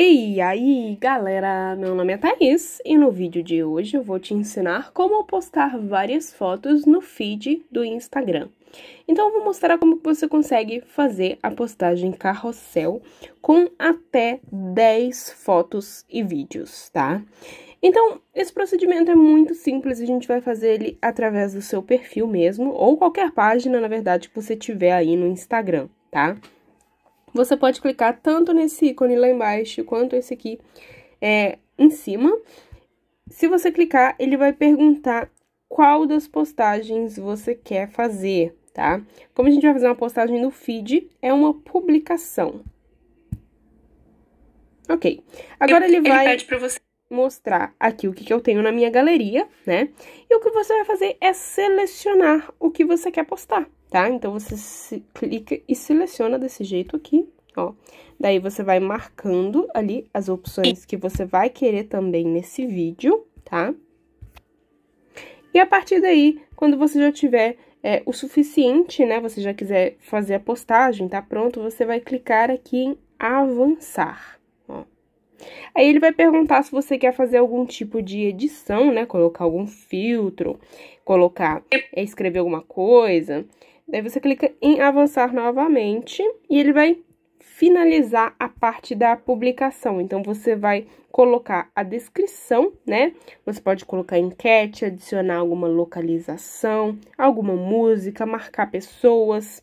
E aí galera, meu nome é Thaís e no vídeo de hoje eu vou te ensinar como postar várias fotos no feed do Instagram. Então eu vou mostrar como você consegue fazer a postagem carrossel com até 10 fotos e vídeos, tá? Então, esse procedimento é muito simples, a gente vai fazer ele através do seu perfil mesmo, ou qualquer página, na verdade, que você tiver aí no Instagram, tá? Tá? Você pode clicar tanto nesse ícone lá embaixo, quanto esse aqui é, em cima. Se você clicar, ele vai perguntar qual das postagens você quer fazer, tá? Como a gente vai fazer uma postagem no feed, é uma publicação. Ok. Agora ele, ele vai... Ele pede pra você mostrar aqui o que, que eu tenho na minha galeria, né? E o que você vai fazer é selecionar o que você quer postar, tá? Então, você clica e seleciona desse jeito aqui, ó. Daí, você vai marcando ali as opções que você vai querer também nesse vídeo, tá? E a partir daí, quando você já tiver é, o suficiente, né? Você já quiser fazer a postagem, tá pronto? Você vai clicar aqui em avançar. Aí ele vai perguntar se você quer fazer algum tipo de edição, né? Colocar algum filtro, colocar, é, escrever alguma coisa. Daí você clica em avançar novamente e ele vai finalizar a parte da publicação. Então, você vai colocar a descrição, né? Você pode colocar enquete, adicionar alguma localização, alguma música, marcar pessoas.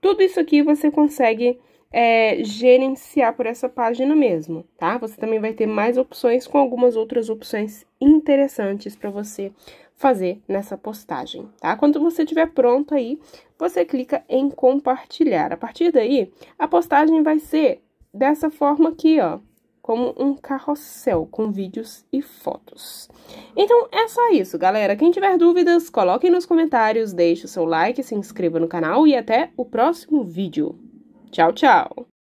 Tudo isso aqui você consegue é, gerenciar por essa página mesmo, tá? Você também vai ter mais opções com algumas outras opções interessantes para você fazer nessa postagem, tá? Quando você estiver pronto aí, você clica em compartilhar. A partir daí, a postagem vai ser dessa forma aqui, ó, como um carrossel com vídeos e fotos. Então é só isso, galera. Quem tiver dúvidas, coloque nos comentários, deixe o seu like, se inscreva no canal e até o próximo vídeo. Tchau, tchau!